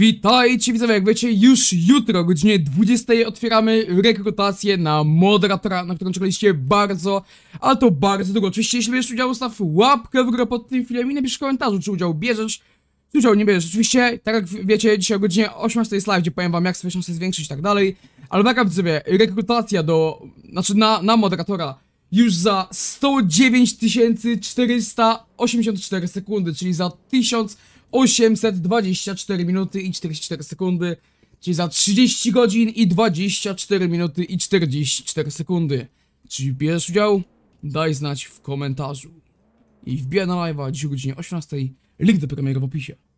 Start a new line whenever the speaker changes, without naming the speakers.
Witajcie widzowie, jak wiecie, już jutro o godzinie 20 otwieramy rekrutację na moderatora, na którą czekaliście bardzo, ale to bardzo długo. Oczywiście jeśli bierzesz udział, staw łapkę w górę pod tym filmem i napisz w komentarzu, czy udział bierzesz, czy udział nie bierzesz. Oczywiście, tak jak wiecie, dzisiaj o godzinie 18 jest live, gdzie powiem wam, jak swoje szanse zwiększyć i tak dalej. Ale taka widzowie, rekrutacja do, znaczy na, na moderatora już za 109 484 sekundy, czyli za 1000 824 minuty i 44 sekundy, czyli za 30 godzin i 24 minuty i 44 sekundy. Czy bierzesz udział? Daj znać w komentarzu. I wbijaj na live'a dziś o godzinie 18, link do premiery w opisie.